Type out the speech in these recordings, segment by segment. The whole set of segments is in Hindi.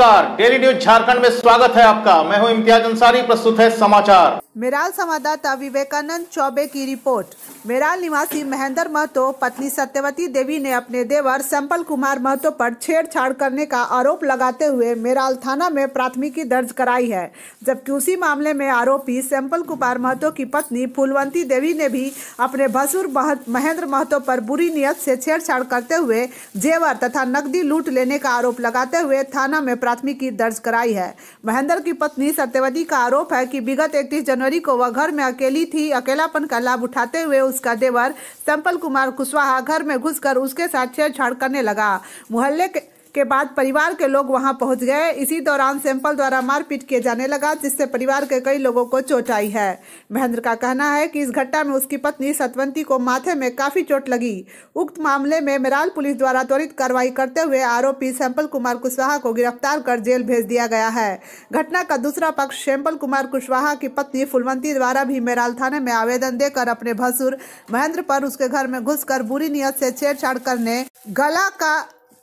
नमस्कार डेली न्यूज झारखंड में स्वागत है आपका मैं हूं इम्तियाज अंसारी प्रस्तुत है समाचार मेराल संवाददाता विवेकानंद चौबे की रिपोर्ट मेराल निवासी महेंद्र महतो पत्नी सत्यवती देवी ने अपने देवर संपल कुमार महतो पर छेड़छाड़ करने का आरोप लगाते हुए मेराल थाना में प्राथमिकी दर्ज कराई है जबकि उसी मामले में आरोपी सैंपल कुमार महतो की पत्नी फुलवंती देवी ने भी अपने भसुर महेंद्र महतो पर बुरी नियत से छेड़छाड़ करते हुए जेवर तथा नकदी लूट लेने का आरोप लगाते हुए थाना में प्राथमिकी दर्ज कराई है महेंद्र की पत्नी सत्यवती का आरोप है कि विगत इकतीस जनवरी को वह घर में अकेली थी अकेलापन का लाभ उठाते हुए उस मुकेश का देवर संपल कुमार कुशवाहा घर में घुसकर उसके साथ छेड़छाड़ करने लगा मोहल्ले के के बाद परिवार के लोग वहां पहुंच गए इसी दौरान सैंपल द्वारा मारपीट किए जाने लगा जिससे परिवार के कई लोगों को चोट आई है महेंद्र का कहना है कि इस घटना में उसकी पत्नी सतवंती को माथे में काफी चोट लगी उक्त मामले में मेराल पुलिस द्वारा त्वरित कार्रवाई करते हुए आरोपी सैंपल कुमार कुशवाहा को गिरफ्तार कर जेल भेज दिया गया है घटना का दूसरा पक्ष सैंपल कुमार कुशवाहा की पत्नी फुलवंती द्वारा भी मेराल थाने में आवेदन देकर अपने भसुर महेंद्र पर उसके घर में घुस बुरी नियत से छेड़छाड़ करने गला का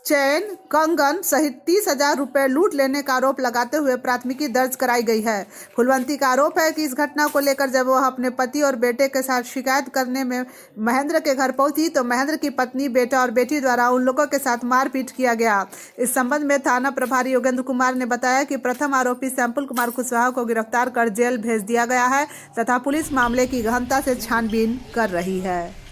चैन कंगन सहित तीस हजार रुपए लूट लेने का आरोप लगाते हुए प्राथमिकी दर्ज कराई गई है फुलवंती का आरोप है कि इस घटना को लेकर जब वह अपने पति और बेटे के साथ शिकायत करने में महेंद्र के घर पहुंची तो महेंद्र की पत्नी बेटा और बेटी द्वारा उन लोगों के साथ मारपीट किया गया इस संबंध में थाना प्रभारी योगेंद्र कुमार ने बताया कि प्रथम आरोपी सैंपल कुमार कुशवाहा को गिरफ्तार कर जेल भेज दिया गया है तथा पुलिस मामले की गहनता से छानबीन कर रही है